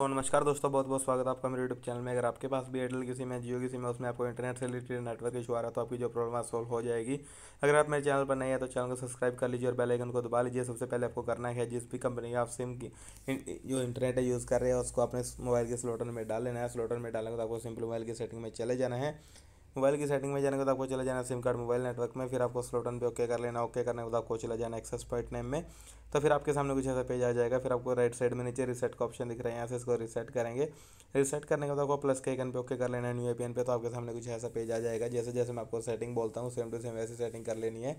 तो नमस्कार दोस्तों बहुत बहुत स्वागत है आपका मेरे यूट्यूब चैनल में अगर आपके पास भी एयरटेल की सिम है जियो की सिम है उसमें आपको इंटरनेट से रिलेटेड नेटवर्क इशू आ रहा है तो आपकी जो प्रॉब्लम है सॉल्व हो जाएगी अगर आप मेरे चैनल पर नए हैं तो चैनल को सब्सक्राइब कर लीजिए और बेल आइकन को दबा लीजिए सबसे पहले आपको करना है जिस भी कंपनी का आप सिम की जो इंटरनेट है यूज़ कर रहे हैं उसको अपने मोबाइल के स्लोटन में डाल लेना है स्लोटन में डालेंगे तो आपको सिंपल मोबाइल की सेटिंग में चले जाना है मोबाइल की सेटिंग में जाने के बाद आपको चला जाना सिम कार्ड मोबाइल नेटवर्क में फिर आपको स्लोटन पे ओके कर लेना ओके करने के बाद आपको चला जाना एक्सेस पॉइंट नेम में तो फिर आपके सामने कुछ ऐसा पेज आ जाएगा फिर आपको राइट साइड में नीचे रिसेट का ऑप्शन दिख रहा है यहाँ से इसको रिसेट करेंगे रिसेट करने के बाद आपको प्लस के आइकन पे ओके कर लेना है न्यू ए पे तो आपके सामने कुछ ऐसा पेज आ जाएगा जैसे जैसे मैं आपको सेटिंग बोलता हूँ सेम टू सेम ऐसी सेटिंग कर लेनी है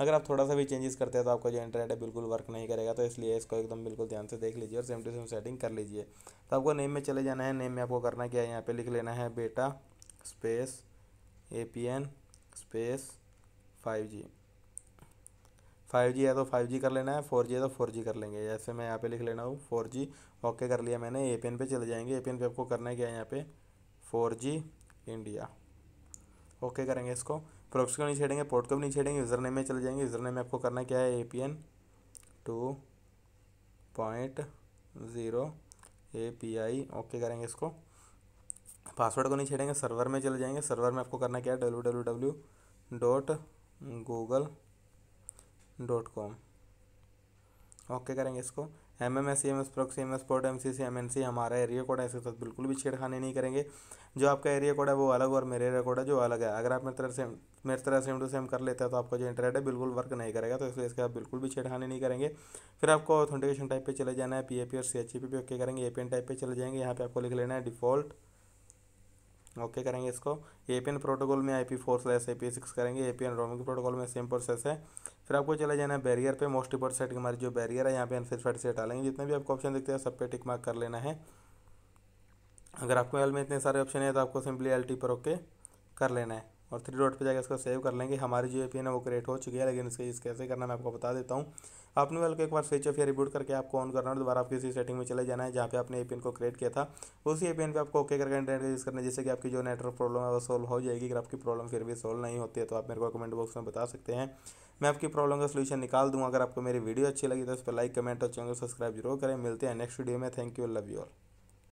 अगर आप थोड़ा सा भी चेंजेस करते हैं तो आपका जो इंटरनेट है बिल्कुल वर्क नहीं करेगा तो इसलिए इसको एकदम बिल्कुल ध्यान से देख लीजिए और सेम टू सेम सेटिंग कर लीजिए तो आपको नेम में चले जाना है नेम में आपको करना क्या है यहाँ पे लिख लेना है बेटा space A P N space five G five G है तो फाइव जी कर लेना है फोर जी है तो फोर जी कर लेंगे जैसे मैं यहाँ पे लिख लेना हूँ फोर जी ओके कर लिया मैंने ए पी एन पर चले जाएंगे ए पी एन पे आपको करना है क्या है यहाँ पे फोर जी इंडिया ओके करेंगे इसको प्रोक्स को नहीं छेड़ेंगे पोर्ट को भी नहीं छेड़ेंगे यूज़र नेम में चले जाएंगे यूज़र नेम में आपको करना क्या है A P N two point zero A P I okay करेंगे इसको पासवर्ड को नहीं छेड़ेंगे सर्वर में चले जाएंगे सर्वर में आपको करना क्या है W W W dot Google dot com okay करेंगे इसको M M S C M S proxy M S port M C C M N C हमारा एरिया कोड है इसके साथ बिल्कुल भी छेड़खानी नहीं करेंगे जो आपका एरिया कोड है वो अलग और मेरे एरिया कोड है जो अलग है अगर आप मेरे तरह से मेरे तरह सेम टू सेम कर लेते हैं तो आपका जो इंटरनेट है बिल्कुल वर्क नहीं करेगा तो इसलिए इसके आप बिल्कुल भी छेड़खानी नहीं करेंगे फिर आपको ऑथेंटिकेशन टाइप पर चले जाना है पी ए पी और C H E P okay करेंगे ए पी एन टाइप पर चले जाएंगे यहाँ पर आपको लिख लेना है डिफॉल्ट ओके करेंगे इसको ए पी एन प्रोटोकॉल में I P four slash A P six करेंगे A P N roaming protocol में सेम प्रोसेस है फिर आपको चले जाना है बैरियर पे मोस्ट इम्पोर्ट सेट हमारी जो बैरियर है यहाँ पे आंसर फट से डालेंगे जितने भी आपको ऑप्शन दिखते हैं सब पे टिक मार्क कर लेना है अगर आपको एल में इतने सारे ऑप्शन है तो आपको सिंपली एल टी पर ओके कर लेना है और थ्री डॉट पे जाकर इसको सेव कर लेंगे हमारी जो ए पी है वो क्रिएट हो चुकी है लेकिन इसके यूज़ कैसे करना मैं आपको बता देता हूँ आपने वाले को एक बार स्विच ऑफ या रिबूट करके आपको ऑन करना है दोबारा आप किसी सेटिंग में चले जाना है जहाँ पे आपने ए पी को क्रिएट किया था उसी ए पी पे आपको ओके करके इंटरनेट यूज़ करना है जिससे कि आपकी जो नेटवर्क प्रॉब्लम है वो सोल्व हो जाएगी अगर आपकी प्रॉब्लम फिर भी सोल्व नहीं होती है तो आप मेरे को कमेंट बॉक्स में बता सकते हैं मैं आपकी प्रॉब्लम का सोल्यूशन निकाल दूँगा अगर आपको मेरी वीडियो अच्छी लगी तो उस पर लाइक कमेंट और चैनल सब्सक्राइब जरूर करें मिलते हैं नेक्स्ट वीडियो में thank you love you all